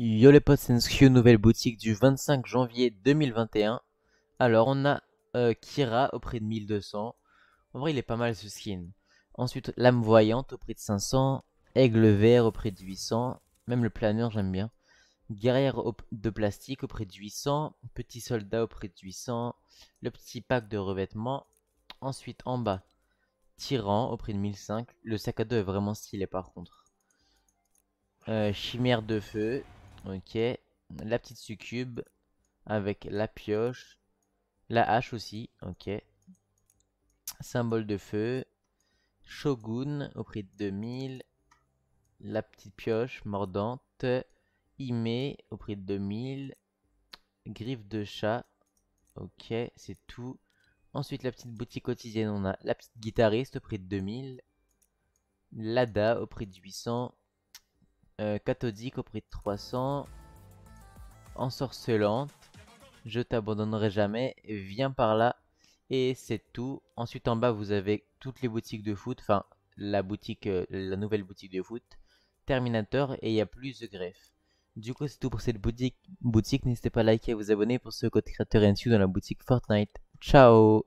Yo c'est une nouvelle boutique du 25 janvier 2021. Alors, on a euh, Kira au prix de 1200. En vrai, il est pas mal ce skin. Ensuite, l'âme voyante au prix de 500. Aigle vert au prix de 800. Même le planeur, j'aime bien. Guerrière de plastique au prix de 800. Petit soldat au prix de 800. Le petit pack de revêtements. Ensuite, en bas, tyran au prix de 1005. Le sac à dos est vraiment stylé par contre. Euh, chimère de feu, Ok. La petite succube. Avec la pioche. La hache aussi. Ok. Symbole de feu. Shogun au prix de 2000. La petite pioche mordante. Ime au prix de 2000. Griffe de chat. Ok, c'est tout. Ensuite, la petite boutique quotidienne, on a la petite guitariste au prix de 2000. L'ADA au prix de 800. Euh, cathodique au prix de 300. Ensorcelante. Je t'abandonnerai jamais. Viens par là. Et c'est tout. Ensuite en bas vous avez toutes les boutiques de foot. Enfin la boutique, euh, la nouvelle boutique de foot. Terminator et il y a plus de greffe. Du coup c'est tout pour cette boutique. boutique. N'hésitez pas à liker et à vous abonner pour ce code créateur NSU dans la boutique Fortnite. Ciao